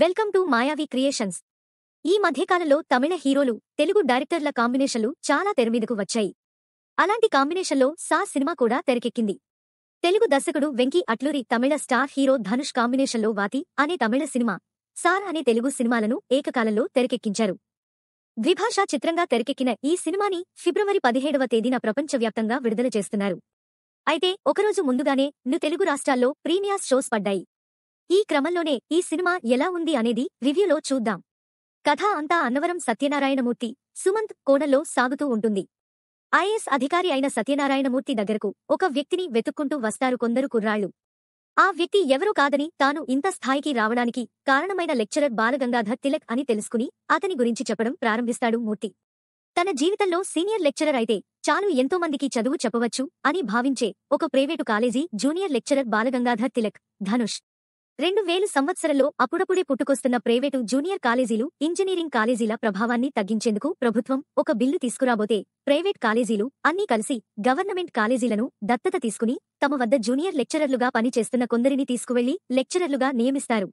welcome to మాయావి creations ఈ మధ్యకాలంలో తమిళ హీరోలు తెలుగు డైరెక్టర్ల కాంబినేషన్లు చాలా తెరమీదకు వచ్చాయి అలాంటి కాంబినేషన్లో సా సినిమా కూడా తెరకెక్కింది తెలుగు దర్శకుడు వెంకీ అట్లూరి తమిళ స్టార్ హీరో ధనుష్ కాంబినేషన్లో వాతి అనే తమిళ సినిమా సార్ అనే తెలుగు సినిమాలను ఏకకాలంలో తెరకెక్కించారు ద్విభాషా చిత్రంగా తెరకెక్కిన ఈ సినిమాని ఫిబ్రవరి పదిహేడవ తేదీన ప్రపంచవ్యాప్తంగా విడుదల చేస్తున్నారు అయితే ఒకరోజు ముందుగానే ను తెలుగు రాష్ట్రాల్లో ప్రీమియాస్ షోస్ పడ్డాయి ఈ క్రమంలోనే ఈ సినిమా ఎలా ఉంది అనేది రివ్యూలో చూద్దాం కథ అంతా అన్నవరం సత్యనారాయణమూర్తి సుమంత్ కోణంలో సాగుతూ ఉంటుంది ఐఏఎస్ అధికారి అయిన సత్యనారాయణమూర్తి దగ్గరకు ఒక వ్యక్తిని వెతుక్కుంటూ వస్తారు కొందరు కుర్రాళ్లు ఆ వ్యక్తి ఎవరూ కాదని తాను ఇంత స్థాయికి రావడానికి కారణమైన లెక్చరర్ బాలగంగాధర్ తిలక్ అని తెలుసుకుని అతని గురించి చెప్పడం ప్రారంభిస్తాడు మూర్తి తన జీవితంలో సీనియర్ లెక్చరర్ అయితే చాలు ఎంతోమందికి చదువు చెప్పవచ్చు అని భావించే ఒక private college junior lecturer Balagangadhar Tilak Dhanush రెండు వేలు సంవత్సరంలో అప్పుడప్పుడే పుట్టుకొస్తున్న ప్రైవేటు జూనియర్ కాలేజీలు ఇంజనీరింగ్ కాలేజీల ప్రభావాన్ని తగ్గించేందుకు ప్రభుత్వం ఒక బిల్లు తీసుకురాబోతే ప్రైవేట్ కాలేజీలు అన్నీ కలిసి గవర్నమెంట్ కాలేజీలను దత్తత తీసుకుని తమ వద్ద జూనియర్ లెక్చరర్లుగా పనిచేస్తున్న కొందరిని తీసుకువెళ్లి లెక్చరర్లుగా నియమిస్తారు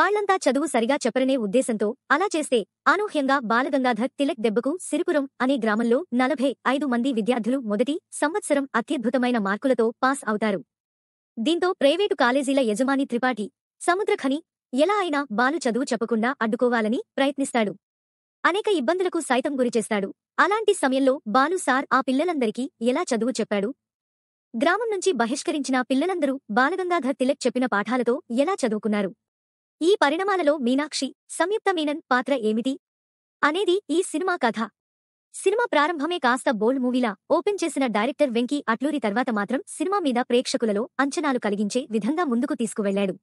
వాళ్లంతా చదువు సరిగా చెప్పరనే ఉద్దేశంతో అలా చేస్తే అనూహ్యంగా బాలగంగాధర్ తిలక్ దెబ్బకు సిరిపురం అనే గ్రామంలో నలభై ఐదు మంది విద్యార్థులు మొదటి సంవత్సరం అత్యద్భుతమైన మార్కులతో పాస్ అవుతారు దీంతో ప్రైవేటు కాలేజీల యజమాని త్రిపాఠి సముద్రఖని ఎలా అయినా బాలు చదువు చెప్పకుండా అడ్డుకోవాలని ప్రయత్నిస్తాడు అనేక ఇబ్బందులకు సైతం గురిచేస్తాడు అలాంటి సమయంలో బాలు సార్ ఆ పిల్లలందరికీ ఎలా చదువు చెప్పాడు గ్రామం నుంచి బహిష్కరించిన పిల్లలందరూ బాలగంగాధర్ తిలక్ చెప్పిన పాఠాలతో ఎలా చదువుకున్నారు ఈ పరిణామాలలో మీనాక్షి సంయుక్త మీనన్ పాత్ర ఏమిటి అనేది ఈ సినిమా కథ సినిమా ప్రారంభమే కాస్త బోల్డ్ మూవీలా ఓపెన్ చేసిన డైరెక్టర్ వెంకీ అట్లూరి తర్వాత మాత్రం సినిమా మీద ప్రేక్షకులలో అంచనాలు కలిగించే విధంగా ముందుకు తీసుకువెళ్లాడు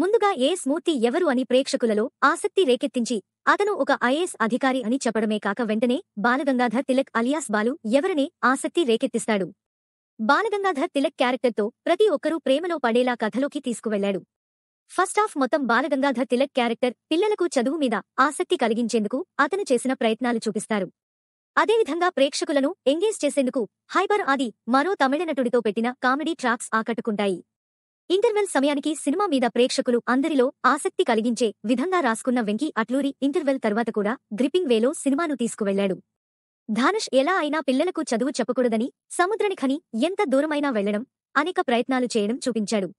ముందుగా ఏ స్మూర్తి ఎవరు అని ప్రేక్షకులలో ఆసక్తి రేకెత్తించి అతను ఒక ఐఏఎస్ అధికారి అని చెప్పడమే కాక వెంటనే బాలగంగాధర్ తిలక్ అలియాస్ బాలు ఎవరనే ఆసక్తి రేకెత్తిస్తాడు బాలగంగాధర్ తిలక్ క్యారెక్టర్తో ప్రతి ఒక్కరూ ప్రేమలో పడేలా కథలోకి తీసుకువెళ్లాడు ఫస్ట్ ఆఫ్ మొత్తం బాలగంగాధర్ తిలక్ క్యారెక్టర్ పిల్లలకు చదువు మీద ఆసక్తి కలిగించేందుకు అతను చేసిన ప్రయత్నాలు చూపిస్తారు అదేవిధంగా ప్రేక్షకులను ఎంగేజ్ చేసేందుకు హైబర్ ఆది మరో తమిళ నటుడితో పెట్టిన కామెడీ ట్రాక్స్ ఆకట్టుకుంటాయి ఇంటర్వెల్ సమయానికి సినిమా మీద ప్రేక్షకులు అందరిలో ఆసక్తి కలిగించే విధంగా రాసుకున్న వెంకీ అట్లూరి ఇంటర్వెల్ తర్వాత కూడా గ్రిప్పింగ్ వేలో సినిమాను తీసుకువెళ్లాడు ధానుష్ ఎలా అయినా పిల్లలకు చదువు చెప్పకూడదని సముద్రనిఖని ఎంత దూరమైనా వెళ్లడం అనేక ప్రయత్నాలు చేయడం చూపించాడు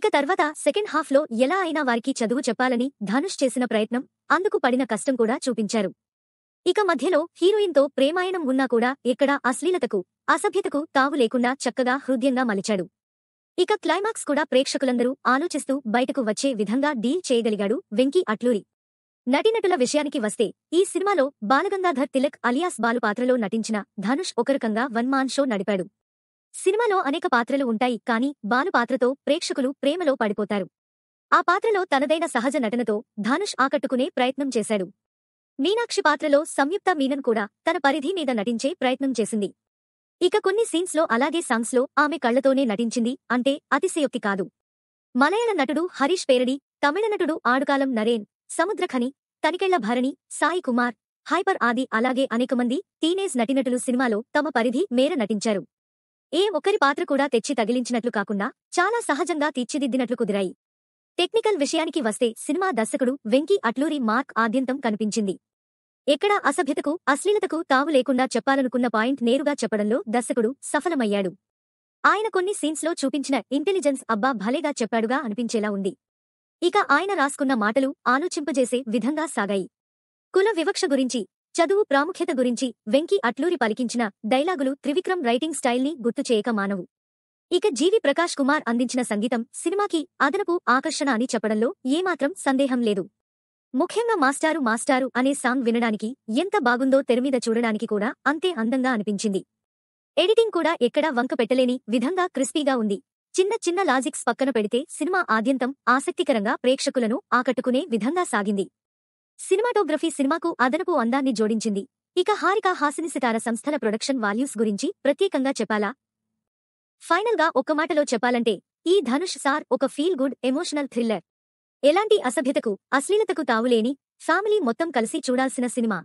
ఇక తర్వాత సెకండ్ హాఫ్లో ఎలా అయినా వారికి చదువు చెప్పాలని ధనుష్ చేసిన ప్రయత్నం అందుకు పడిన కష్టం కూడా చూపించారు ఇక మధ్యలో హీరోయిన్తో ప్రేమాయణం ఉన్నా కూడా ఎక్కడా అశ్లీలతకు అసభ్యతకు తావు లేకుండా చక్కగా హృదయంగా మలిచాడు ఇక క్లైమాక్స్ కూడా ప్రేక్షకులందరూ ఆలోచిస్తూ బయటకు వచ్చే విధంగా డీల్ చేయగలిగాడు వెంకీ అట్లూరి నటినటుల విషయానికి వస్తే ఈ సినిమాలో బాలగంగాధర్ తిలక్ అలియాస్ బాలు పాత్రలో నటించిన ధనుష్ ఒక రకంగా షో నడిపాడు సినిమాలో అనేక పాత్రలు ఉంటాయి కానీ బాలు పాత్రతో ప్రేక్షకులు ప్రేమలో పడిపోతారు ఆ పాత్రలో తనదైన సహజ నటనతో ధనుష్ ఆకట్టుకునే ప్రయత్నం చేశాడు మీనాక్షి పాత్రలో సంయుక్త మీనన్ కూడా తన పరిధి మీద నటించే ప్రయత్నం చేసింది ఇక కొన్ని సీన్స్లో అలాగే సాంగ్స్లో ఆమె కళ్లతోనే నటించింది అంటే అతిశయోక్తి కాదు మలయాళ నటుడు హరీష్ పేరడి తమిళ నటుడు ఆడుకాలం నరేన్ సముద్రఖని తనికెళ్ల భరణి సాయి కుమార్ హైపర్ ఆది అలాగే అనేక మంది టీనేజ్ నటినటులు సినిమాలో తమ పరిధి మేర నటించారు ఏ ఒక్కరి పాత్ర కూడా తెచ్చి తగిలించినట్లు కాకుండా చాలా సహజంగా తీర్చిదిద్దినట్లు కుదిరాయి టెక్నికల్ విషయానికి వస్తే సినిమా దర్శకుడు వెంకీ అట్లూరి మార్క్ ఆద్యంతం కనిపించింది ఎక్కడా అసభ్యతకు అశ్లీలతకు తావు లేకుండా చెప్పాలనుకున్న పాయింట్ నేరుగా చెప్పడంలో దర్శకుడు సఫలమయ్యాడు ఆయన కొన్ని సీన్స్లో చూపించిన ఇంటెలిజెన్స్ అబ్బా భలేగా చెప్పాడుగా అనిపించేలా ఉంది ఇక ఆయన రాసుకున్న మాటలు ఆలోచింపజేసే విధంగా సాగాయి కుల వివక్ష గురించి చదువు ప్రాముఖ్యత గురించి వెంకీ అట్లూరి పలికించిన డైలాగులు త్రివిక్రమ్ రైటింగ్ స్టైల్ని గుర్తుచేయక మానవు ఇక జీవి ప్రకాష్ కుమార్ అందించిన సంగీతం సినిమాకి అదనపు ఆకర్షణ అని చెప్పడంలో ఏమాత్రం సందేహం లేదు ముఖ్యంగా మాస్టారు మాస్టారు అనే సాంగ్ వినడానికి ఎంత బాగుందో తెరమీద చూడడానికి కూడా అంతే అందంగా అనిపించింది ఎడిటింగ్ కూడా ఎక్కడా వంక పెట్టలేని విధంగా క్రిస్పీగా ఉంది చిన్న చిన్న లాజిక్స్ పక్కన పెడితే సినిమా ఆద్యంతం ఆసక్తికరంగా ప్రేక్షకులను ఆకట్టుకునే విధంగా సాగింది సినిమాటోగ్రఫీ సినిమాకు అదనపు అందాన్ని జోడించింది ఇక హారిక హాసిని సితార సంస్థల ప్రొడక్షన్ వాల్యూస్ గురించి ప్రత్యేకంగా చెప్పాలా ఫైనల్ గా ఒక్క మాటలో చెప్పాలంటే ఈ ధనుష్ సార్ ఒక ఫీల్ గుడ్ ఎమోషనల్ థ్రిల్లర్ ఎలాంటి అసభ్యతకు అశ్లీలతకు తావులేని ఫ్యామిలీ మొత్తం కలిసి చూడాల్సిన సినిమా